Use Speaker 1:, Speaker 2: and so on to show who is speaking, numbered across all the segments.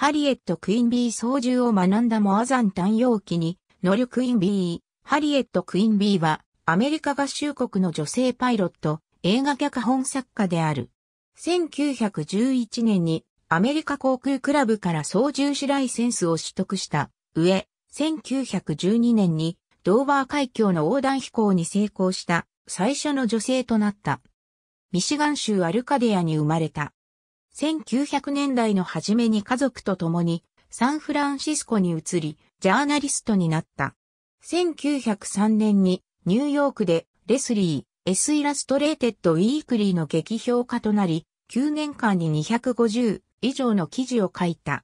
Speaker 1: ハリエット・クインビー操縦を学んだモアザン単容機に乗るクインビー。ハリエット・クインビーはアメリカ合衆国の女性パイロット、映画脚本作家である。1911年にアメリカ航空クラブから操縦士ライセンスを取得した上、1912年にドーバー海峡の横断飛行に成功した最初の女性となった。ミシガン州アルカデアに生まれた。1900年代の初めに家族と共にサンフランシスコに移り、ジャーナリストになった。1903年にニューヨークでレスリー、エスイラストレーテッドウィークリーの劇評家となり、9年間に250以上の記事を書いた。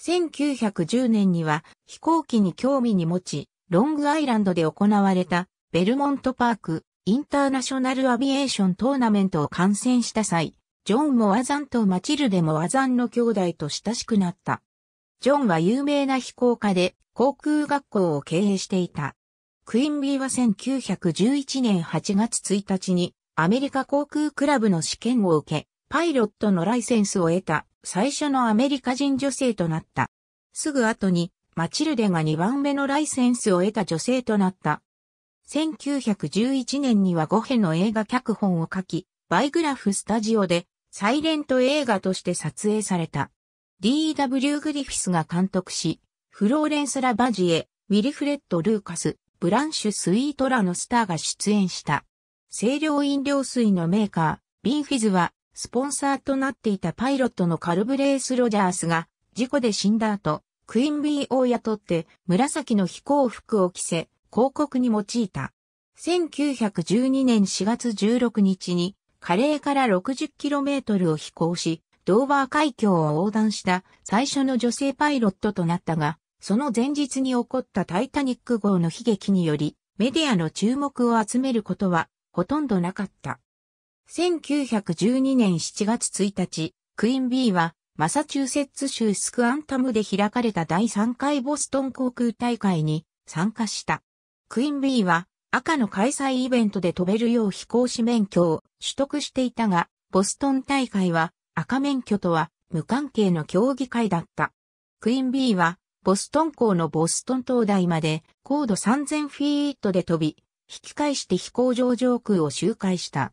Speaker 1: 1910年には飛行機に興味に持ち、ロングアイランドで行われたベルモントパークインターナショナルアビエーショントーナメントを観戦した際、ジョン・モアザンとマチルデ・モアザンの兄弟と親しくなった。ジョンは有名な飛行家で航空学校を経営していた。クインビーは1911年8月1日にアメリカ航空クラブの試験を受け、パイロットのライセンスを得た最初のアメリカ人女性となった。すぐ後にマチルデが2番目のライセンスを得た女性となった。1911年には5編の映画脚本を書き、バイグラフスタジオでサイレント映画として撮影された。D.W. グリフィスが監督し、フローレンス・ラバジエ、ウィリフレッド・ルーカス、ブランシュ・スイートラのスターが出演した。清涼飲料水のメーカー、ビンフィズは、スポンサーとなっていたパイロットのカルブレース・ロジャースが、事故で死んだ後、クインビーを雇って、紫の飛行服を着せ、広告に用いた。1912年4月16日に、カレーから 60km を飛行し、ドーバー海峡を横断した最初の女性パイロットとなったが、その前日に起こったタイタニック号の悲劇により、メディアの注目を集めることはほとんどなかった。1912年7月1日、クイーン B はマサチューセッツ州スクアンタムで開かれた第3回ボストン航空大会に参加した。クイーン B は赤の開催イベントで飛べるよう飛行士免許を取得していたが、ボストン大会は赤免許とは無関係の競技会だった。クイーン B はボストン港のボストン灯台まで高度3000フィートで飛び、引き返して飛行場上空を周回した。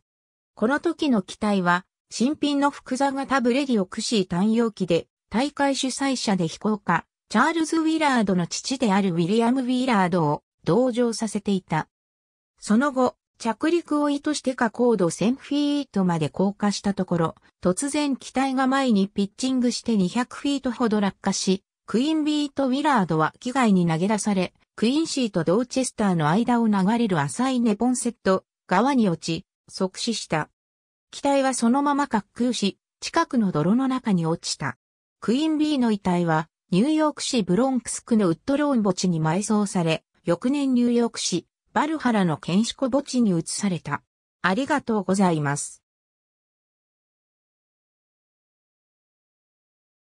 Speaker 1: この時の機体は新品の複座型ブレディオクシー単容機で大会主催者で飛行家、チャールズ・ウィラードの父であるウィリアム・ウィラードを同乗させていた。その後、着陸を意図してか高度1000フィートまで降下したところ、突然機体が前にピッチングして200フィートほど落下し、クイーンビート・ウィラードは機外に投げ出され、クイーンシーとドーチェスターの間を流れる浅いネポンセット側に落ち、即死した。機体はそのまま滑空し、近くの泥の中に落ちた。クイーンビーの遺体は、ニューヨーク市ブロンクス区のウッドローン墓地に埋葬され、翌年ニューヨーク市バルハラの建築墓地に移された。ありがとうございます。